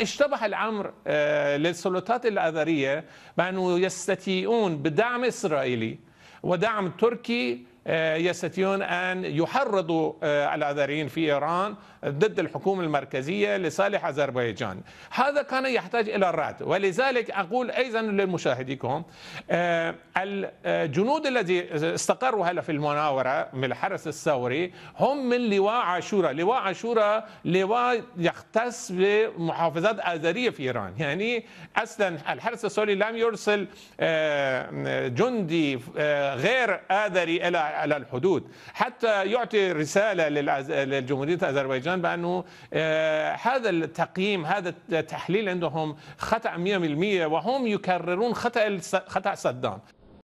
اشتبه الامر آه، للسلطات الاذريه بانه يستطيعون بدعم اسرائيلي ودعم تركي آه، يستطيعون أن يحرضوا آه، العذريين في إيران ضد الحكومة المركزية لصالح أذربيجان هذا كان يحتاج إلى الرد ولذلك أقول أيضا لمشاهديكم الجنود آه، الذي استقروا هلا في المناورة من الحرس الثوري هم من لواء عاشورا لواء عاشورا لواء يختص بمحافظات آذرية في إيران يعني أصلا الحرس الثوري لم يرسل جندي غير آذري إلى على الحدود حتى يعطي رسالة للجمهورية أذربيجان بأنه آه، هذا التقييم هذا التحليل عندهم خطأ 100% وهم يكررون خطأ خطأ صدام